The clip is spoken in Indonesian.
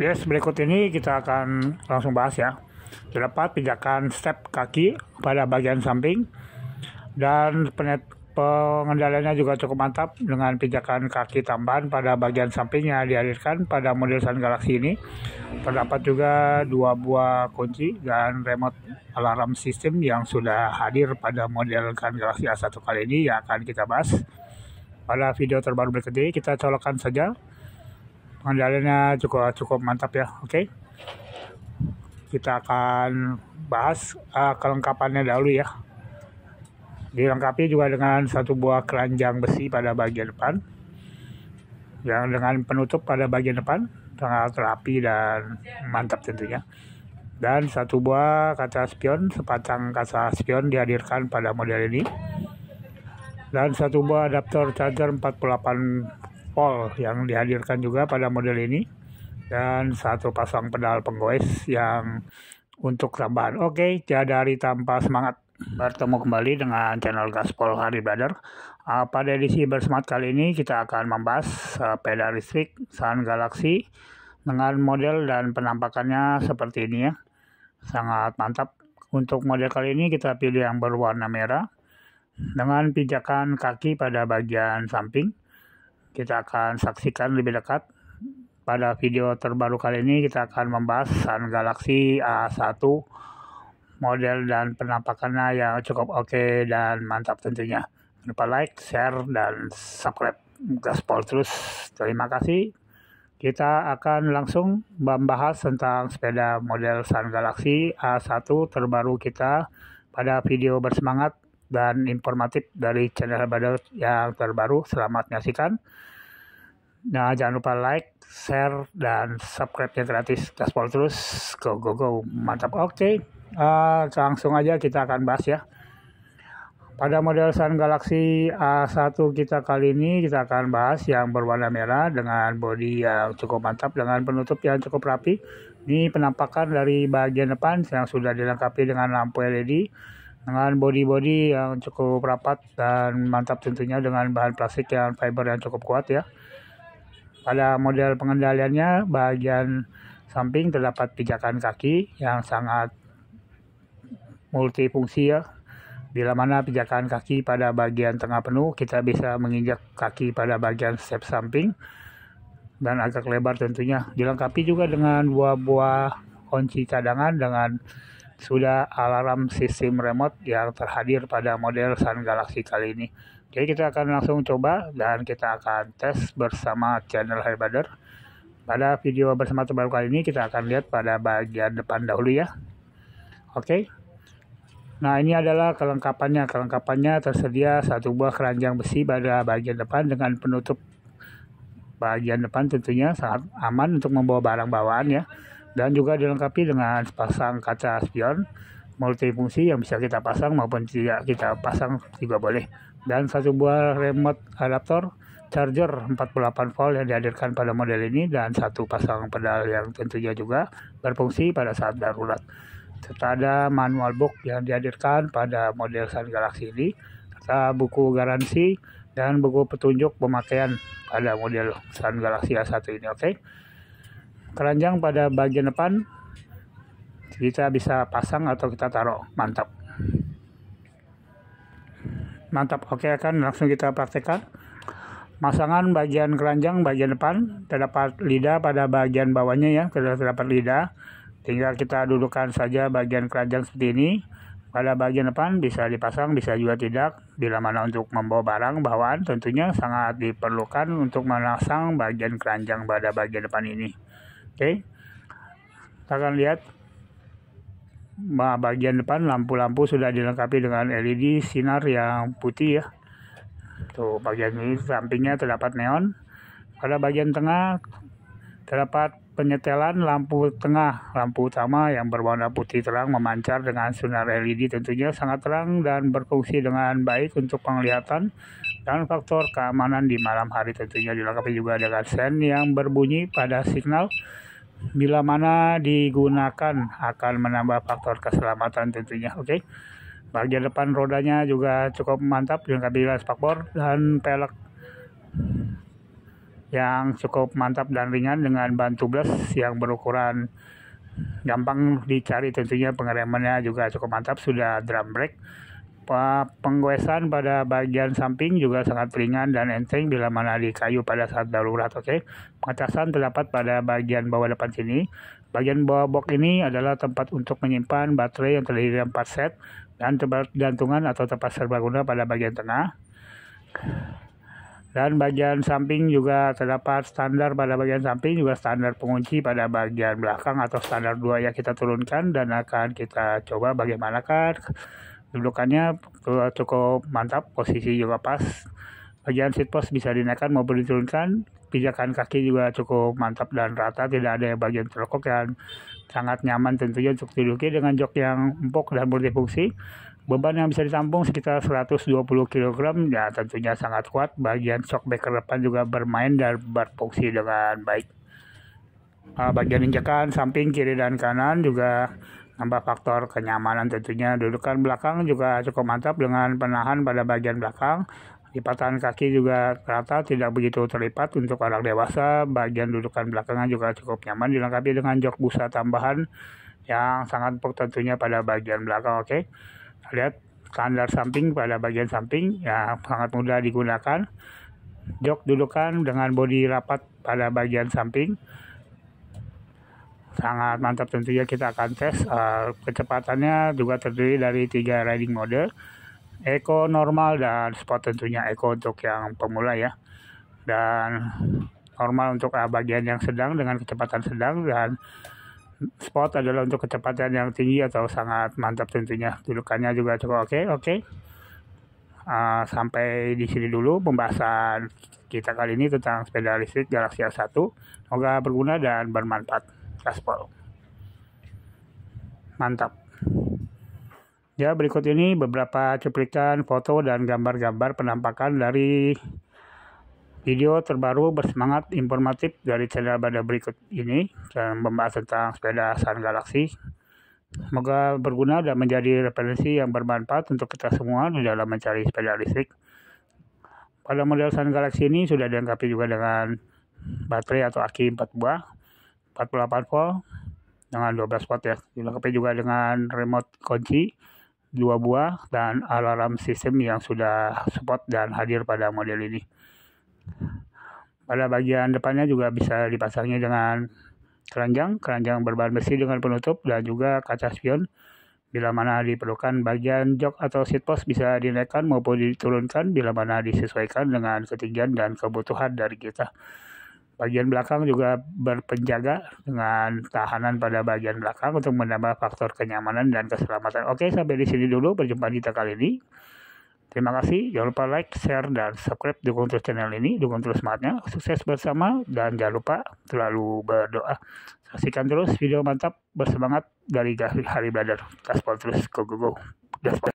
Yes, berikut ini kita akan langsung bahas ya. Terdapat pijakan step kaki pada bagian samping dan penet pengendaliannya juga cukup mantap dengan pijakan kaki tambahan pada bagian sampingnya dihadirkan pada model Sun Galaxy ini. Terdapat juga dua buah kunci dan remote alarm system yang sudah hadir pada model Sun Galaxy A1 kali ini yang akan kita bahas. Pada video terbaru berikut ini kita colokkan saja pengendaliannya juga cukup mantap ya oke okay? kita akan bahas uh, kelengkapannya dahulu ya dilengkapi juga dengan satu buah keranjang besi pada bagian depan yang dengan penutup pada bagian depan sangat rapi dan mantap tentunya dan satu buah kaca spion sepasang kaca spion dihadirkan pada model ini dan satu buah adaptor charger 48 pol yang dihadirkan juga pada model ini dan satu pasang pedal penggoes yang untuk tambahan. Oke, okay, dari tanpa semangat. Bertemu kembali dengan channel Gaspol Hari Brother. Uh, pada edisi bersemangat kali ini kita akan membahas uh, listrik Sun Galaxy dengan model dan penampakannya seperti ini ya. Sangat mantap. Untuk model kali ini kita pilih yang berwarna merah dengan pijakan kaki pada bagian samping kita akan saksikan lebih dekat. Pada video terbaru kali ini kita akan membahas Sun Galaxy A1 model dan penampakannya yang cukup oke okay dan mantap tentunya. Jangan Lupa like, share, dan subscribe. Gaspol terus. Terima kasih. Kita akan langsung membahas tentang sepeda model Sun Galaxy A1 terbaru kita pada video bersemangat dan informatif dari channel Badal yang terbaru. Selamat menyaksikan. Nah, jangan lupa like, share, dan subscribe-nya gratis. Gaspol terus, go, go, go. Mantap, oke. Okay. Uh, eh, langsung aja kita akan bahas ya. Pada model Sun Galaxy A1 kita kali ini kita akan bahas yang berwarna merah dengan body yang cukup mantap dengan penutup yang cukup rapi. Ini penampakan dari bagian depan yang sudah dilengkapi dengan lampu LED dengan body body yang cukup rapat dan mantap tentunya dengan bahan plastik yang fiber yang cukup kuat ya. Pada model pengendaliannya bagian samping terdapat pijakan kaki yang sangat multifungsi ya. Bila mana pijakan kaki pada bagian tengah penuh, kita bisa menginjak kaki pada bagian step samping dan agak lebar tentunya. Dilengkapi juga dengan buah-buah kunci cadangan dengan sudah alarm sistem remote yang terhadir pada model Sun Galaxy kali ini. Jadi kita akan langsung coba dan kita akan tes bersama channel Herbadar. Pada video bersama terbaru kali ini kita akan lihat pada bagian depan dahulu ya. Oke. Okay. Nah ini adalah kelengkapannya. Kelengkapannya tersedia satu buah keranjang besi pada bagian depan dengan penutup bagian depan tentunya sangat aman untuk membawa barang bawaan ya dan juga dilengkapi dengan sepasang kaca spion multifungsi yang bisa kita pasang maupun tidak kita pasang juga boleh dan satu buah remote adaptor charger 48 volt yang dihadirkan pada model ini dan satu pasang pedal yang tentunya juga berfungsi pada saat darurat. Serta ada manual book yang dihadirkan pada model Sun Galaxy ini, serta buku garansi dan buku petunjuk pemakaian pada model Sun Galaxy A1 ini, oke. Okay? keranjang pada bagian depan kita bisa pasang atau kita taruh mantap mantap oke akan langsung kita praktekkan masangan bagian keranjang bagian depan terdapat lidah pada bagian bawahnya ya terdapat lidah tinggal kita dudukkan saja bagian keranjang seperti ini pada bagian depan bisa dipasang, bisa juga tidak. Bila mana untuk membawa barang bawaan tentunya sangat diperlukan untuk memasang bagian keranjang pada bagian depan ini. Oke. Kita akan lihat bagian depan lampu-lampu sudah dilengkapi dengan LED sinar yang putih ya. Tuh bagian ini sampingnya terdapat neon. Pada bagian tengah terdapat Penyetelan lampu tengah, lampu utama yang berwarna putih terang memancar dengan sinar LED tentunya sangat terang dan berfungsi dengan baik untuk penglihatan dan faktor keamanan di malam hari tentunya dilengkapi juga dengan sen yang berbunyi pada signal bila mana digunakan akan menambah faktor keselamatan tentunya oke okay? bagian depan rodanya juga cukup mantap dilengkapi dengan spakbor dan pelek yang cukup mantap dan ringan dengan ban tubeless yang berukuran gampang dicari tentunya pengeremannya juga cukup mantap sudah drum brake penggoesan pada bagian samping juga sangat ringan dan enteng bila mana di kayu pada saat darurat oke okay? pengecasan terdapat pada bagian bawah depan sini bagian bawah box ini adalah tempat untuk menyimpan baterai yang terdiri dari 4 set dan tempat gantungan atau tempat serbaguna pada bagian tengah dan bagian samping juga terdapat standar pada bagian samping juga standar pengunci pada bagian belakang atau standar dua. yang kita turunkan dan akan kita coba bagaimanakah dudukannya cukup mantap posisi juga pas bagian seat post bisa dinaikkan maupun diturunkan pijakan kaki juga cukup mantap dan rata tidak ada bagian terkok yang sangat nyaman tentunya untuk diduduki dengan jok yang empuk dan multifungsi Beban yang bisa ditampung sekitar 120 kg ya tentunya sangat kuat. Bagian shockbreaker depan juga bermain dan berfungsi dengan baik. Uh, bagian injakan samping kiri dan kanan juga nambah faktor kenyamanan tentunya. Dudukan belakang juga cukup mantap dengan penahan pada bagian belakang. Lipatan kaki juga rata tidak begitu terlipat untuk orang dewasa. Bagian dudukan belakangnya juga cukup nyaman dilengkapi dengan jok busa tambahan yang sangat tentunya pada bagian belakang. Oke. Okay? lihat standar samping pada bagian samping ya sangat mudah digunakan jok dudukan dengan bodi rapat pada bagian samping sangat mantap tentunya kita akan tes eh, kecepatannya juga terdiri dari tiga riding mode eco normal dan sport tentunya eco untuk yang pemula ya dan normal untuk eh, bagian yang sedang dengan kecepatan sedang dan spot adalah untuk kecepatan yang tinggi atau sangat mantap tentunya. Julukannya juga cukup oke, okay, oke. Okay. Uh, sampai di sini dulu pembahasan kita kali ini tentang sepeda listrik Galaxy S1. Semoga berguna dan bermanfaat. Gaspol. Mantap. Ya, berikut ini beberapa cuplikan foto dan gambar-gambar penampakan dari video terbaru bersemangat informatif dari channel pada berikut ini dan membahas tentang sepeda Sun Galaxy. Semoga berguna dan menjadi referensi yang bermanfaat untuk kita semua di dalam mencari sepeda listrik. Pada model Sun Galaxy ini sudah dilengkapi juga dengan baterai atau aki 4 buah, 48 volt dengan 12 watt ya. Dilengkapi juga dengan remote kunci dua buah dan alarm sistem yang sudah support dan hadir pada model ini. Pada bagian depannya juga bisa dipasangnya dengan keranjang, keranjang berbahan besi dengan penutup dan juga kaca spion. Bila mana diperlukan bagian jok atau seat post bisa dinaikkan maupun diturunkan bila mana disesuaikan dengan ketinggian dan kebutuhan dari kita. Bagian belakang juga berpenjaga dengan tahanan pada bagian belakang untuk menambah faktor kenyamanan dan keselamatan. Oke, sampai di sini dulu perjumpaan kita kali ini. Terima kasih, jangan lupa like, share, dan subscribe. Dukung terus channel ini, dukung terus semangatnya. Sukses bersama, dan jangan lupa selalu berdoa. Saksikan terus video mantap, bersemangat dari Hari brother. Gaspol terus, go go go. Gaspol.